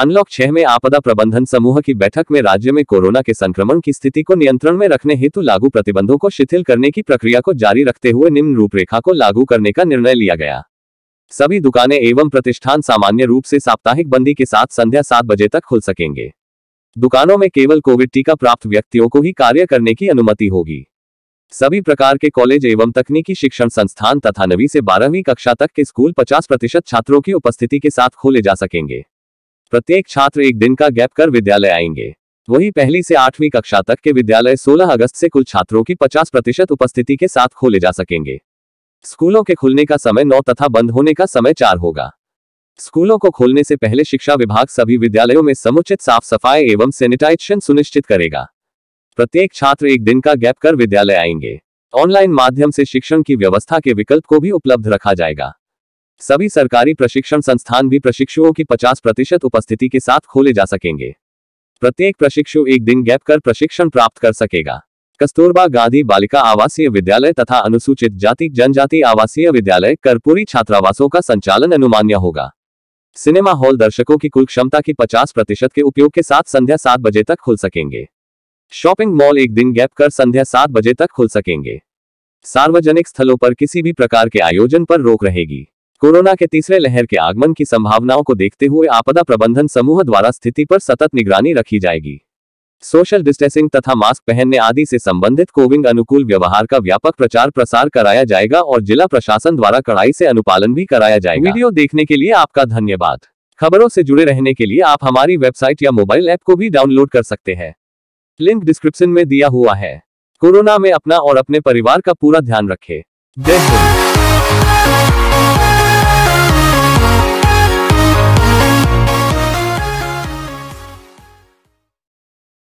unlock छह में आपदा प्रबंधन समूह की बैठक में राज्य में कोरोना के संक्रमण की स्थिति को नियंत्रण में रखने हेतु लागू प्रतिबंधों को शिथिल करने की प्रक्रिया को जारी रखते हुए निम्न रूपरेखा को लागू करने का निर्णय लिया गया सभी दुकानें एवं प्रतिष्ठान सामान्य रूप से साप्ताहिक बंदी के साथ संध्या सात बजे तक खुल सकेंगे दुकानों में केवल कोविड टीका प्राप्त व्यक्तियों को ही कार्य करने की अनुमति होगी सभी प्रकार के कॉलेज एवं तकनीकी शिक्षण संस्थान तथा नवी से बारहवीं कक्षा तक के स्कूल 50 प्रतिशत छात्रों की उपस्थिति के साथ खोले जा सकेंगे प्रत्येक छात्र एक दिन का गैप कर विद्यालय आएंगे वही पहली से आठवीं कक्षा तक के विद्यालय 16 अगस्त से कुल छात्रों की 50 प्रतिशत उपस्थिति के साथ खोले जा सकेंगे स्कूलों के खुलने का समय नौ तथा बंद होने का समय चार होगा स्कूलों को खोलने से पहले शिक्षा विभाग सभी विद्यालयों में समुचित साफ सफाई एवं सैनिटाइजेशन सुनिश्चित करेगा प्रत्येक छात्र एक दिन का गैप कर विद्यालय आएंगे ऑनलाइन माध्यम से शिक्षण की व्यवस्था के विकल्प को भी उपलब्ध रखा जाएगा सभी सरकारी प्रशिक्षण संस्थान भी प्रशिक्षुओं की 50 प्रतिशत उपस्थिति के साथ खोले जा सकेंगे प्रत्येक प्रशिक्षु एक दिन गैप कर प्रशिक्षण प्राप्त कर सकेगा कस्तूरबा गांधी बालिका आवासीय विद्यालय तथा अनुसूचित जाति जनजाति आवासीय विद्यालय करपुरी छात्रावासों का संचालन अनुमान्य होगा सिनेमा हॉल दर्शकों की कुल क्षमता की 50 प्रतिशत के उपयोग के साथ संध्या सात बजे तक खुल सकेंगे शॉपिंग मॉल एक दिन गैप कर संध्या सात बजे तक खुल सकेंगे सार्वजनिक स्थलों पर किसी भी प्रकार के आयोजन पर रोक रहेगी कोरोना के तीसरे लहर के आगमन की संभावनाओं को देखते हुए आपदा प्रबंधन समूह द्वारा स्थिति पर सतत निगरानी रखी जाएगी सोशल डिस्टेंसिंग तथा मास्क पहनने आदि से संबंधित कोविंग अनुकूल व्यवहार का व्यापक प्रचार प्रसार कराया जाएगा और जिला प्रशासन द्वारा कड़ाई से अनुपालन भी कराया जाएगा वीडियो देखने के लिए आपका धन्यवाद खबरों से जुड़े रहने के लिए आप हमारी वेबसाइट या मोबाइल ऐप को भी डाउनलोड कर सकते हैं लिंक डिस्क्रिप्शन में दिया हुआ है कोरोना में अपना और अपने परिवार का पूरा ध्यान रखें जय हिंद